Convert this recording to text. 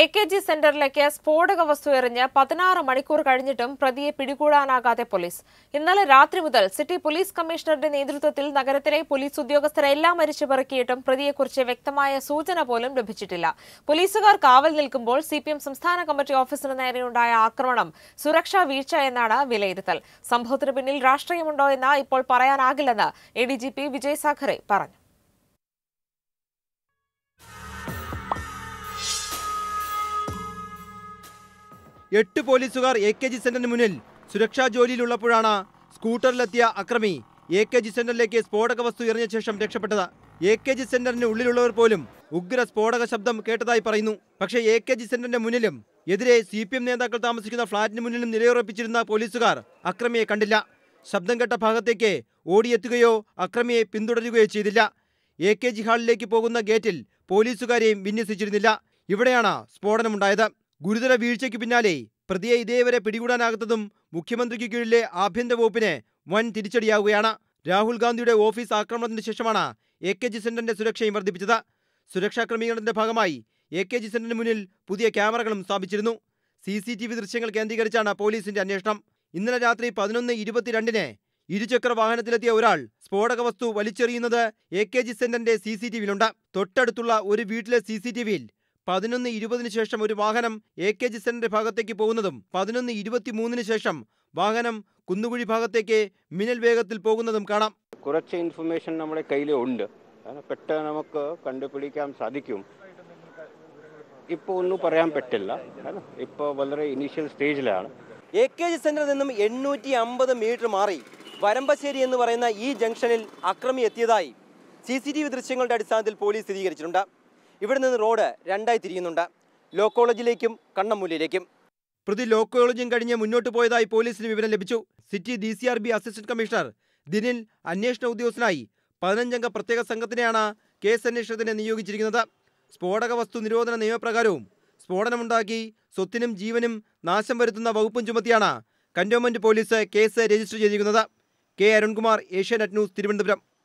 A K G സെന്ററിലേക്ക് സ്ഫോടക വസ്തു എറിഞ്ഞ് പതിനാറ് മണിക്കൂർ കഴിഞ്ഞിട്ടും പ്രതിയെ പിടികൂടാനാകാതെ പോലീസ് ഇന്നലെ രാത്രി മുതൽ സിറ്റി പോലീസ് കമ്മീഷണറുടെ നേതൃത്വത്തിൽ നഗരത്തിലെ പോലീസ് ഉദ്യോഗസ്ഥരെ എല്ലാം മരിച്ചു പറക്കിയിട്ടും പ്രതിയെക്കുറിച്ച് വ്യക്തമായ സൂചന പോലും ലഭിച്ചിട്ടില്ല പോലീസുകാർ കാവൽ നിൽക്കുമ്പോൾ സി സംസ്ഥാന കമ്മിറ്റി ഓഫീസിന് നേരെയുണ്ടായ ആക്രമണം സുരക്ഷാ വീഴ്ച എന്നാണ് വിലയിരുത്തൽ സംഭവത്തിന് പിന്നിൽ രാഷ്ട്രീയമുണ്ടോ എന്ന് ഇപ്പോൾ പറയാനാകില്ലെന്ന് A D G P Vijay Sakhare പറഞ്ഞു എട്ട് പോലീസുകാർ എ കെ ജി സെന്ററിന് മുന്നിൽ സുരക്ഷാ ജോലിയിലുള്ളപ്പോഴാണ് സ്കൂട്ടറിലെത്തിയ അക്രമി എ കെ ജി സെന്ററിലേക്ക് സ്ഫോടക വസ്തു എറിഞ്ഞ ശേഷം രക്ഷപ്പെട്ടത് എ കെ ജി സെന്ററിന് ഉള്ളിലുള്ളവർ പോലും ഉഗ്ര സ്ഫോടക ശബ്ദം കേട്ടതായി പറയുന്നു പക്ഷേ എ കെ ജി സെന്ററിന്റെ മുന്നിലും എതിരെ സി പി എം നേതാക്കൾ താമസിക്കുന്ന ഫ്ളാറ്റിന് മുന്നിലും നിലയുറപ്പിച്ചിരുന്ന പോലീസുകാർ അക്രമിയെ കണ്ടില്ല ശബ്ദം കേട്ട ഭാഗത്തേക്ക് ഓടിയെത്തുകയോ അക്രമിയെ പിന്തുടരുകയോ ചെയ്തില്ല എ കെ ജി ഹാളിലേക്ക് പോകുന്ന ഗേറ്റിൽ പോലീസുകാരെയും വിന്യസിച്ചിരുന്നില്ല ഇവിടെയാണ് സ്ഫോടനമുണ്ടായത് ഗുരുതര വീഴ്ചയ്ക്ക് പിന്നാലെ പ്രതിയെ ഇതേവരെ പിടികൂടാനാകാത്തതും മുഖ്യമന്ത്രിക്ക് കീഴിലെ ആഭ്യന്തര വകുപ്പിന് വൻ തിരിച്ചടിയാവുകയാണ് രാഹുൽ ഗാന്ധിയുടെ ഓഫീസ് ആക്രമണത്തിന് ശേഷമാണ് എ കെ ജി സെന്ററിന്റെ സുരക്ഷയും വർദ്ധിപ്പിച്ചത് സുരക്ഷാ ക്രമീകരണത്തിന്റെ ഭാഗമായി എ കെ ജി സെന്ററിന് മുന്നിൽ പുതിയ ക്യാമറകളും സ്ഥാപിച്ചിരുന്നു സി സി ടി വി ദൃശ്യങ്ങൾ കേന്ദ്രീകരിച്ചാണ് പോലീസിന്റെ അന്വേഷണം ഇന്നലെ രാത്രി പതിനൊന്ന് ഇരുപത്തിരണ്ടിന് ഇരുചക്ര വാഹനത്തിലെത്തിയ ഒരാൾ സ്ഫോടക വസ്തു വലിച്ചെറിയുന്നത് എ കെ ജി സെന്ററിന്റെ സി സി ടി വിയിലുണ്ട് തൊട്ടടുത്തുള്ള ഒരു വീട്ടിലെ സി സി ടി വിയിൽ പതിനൊന്ന് ഇരുപതിന് ശേഷം ഒരു വാഹനം എ കെ ജിസന്റെ ഭാഗത്തേക്ക് പോകുന്നതും പതിനൊന്ന് ഇരുപത്തിമൂന്നിന് ശേഷം വാഹനം കുന്നുകുഴി ഭാഗത്തേക്ക് മിന്നൽ വേഗത്തിൽ പോകുന്നതും കാണാം കുറച്ച് ഇൻഫർമേഷൻ നമ്മുടെ ഉണ്ട് പെട്ടെന്ന് നമുക്ക് കണ്ടുപിടിക്കാൻ സാധിക്കും ഇപ്പോൾ ഒന്നും പറയാൻ പറ്റില്ല ഇപ്പോൾ വളരെ ഇനീഷ്യൽ സ്റ്റേജിലാണ് എ കെ ജി സെന്ററിൽ നിന്നും എണ്ണൂറ്റി അമ്പത് മീറ്റർ മാറി വരമ്പശ്ശേരി എന്ന് പറയുന്ന ഈ ജംഗ്ഷനിൽ അക്രമി എത്തിയതായി സി സി ടി വി ദൃശ്യങ്ങളുടെ അടിസ്ഥാനത്തിൽ പോലീസ് സ്ഥിരീകരിച്ചിട്ടുണ്ട് ഇവിടെ നിന്ന് റോഡ് രണ്ടായി തിരിയുന്നുണ്ട് ലോ കോളേജിലേക്കും കണ്ണമ്മൂലിയിലേക്കും പ്രതി ലോ കോളേജും കഴിഞ്ഞ് മുന്നോട്ട് പോയതായി പോലീസിന് വിവരം ലഭിച്ചു city D C R B assistant commissioner Dinil അന്വേഷണ ഉദ്യോഗസ്ഥനായി പതിനഞ്ചംഗ പ്രത്യേക സംഘത്തിനെയാണ് കേസ് അന്വേഷണത്തിന് നിയോഗിച്ചിരിക്കുന്നത് സ്ഫോടക വസ്തു നിരോധന നിയമപ്രകാരവും സ്ഫോടനമുണ്ടാക്കി സ്വത്തിനും ജീവനും നാശം വരുത്തുന്ന വകുപ്പും ചുമത്തിയാണ് കന്റോൺമെന്റ് പോലീസ് കേസ് രജിസ്റ്റർ ചെയ്തിരിക്കുന്നത് കെ അരുൺകുമാർ ഏഷ്യാനെറ്റ് ന്യൂസ് തിരുവനന്തപുരം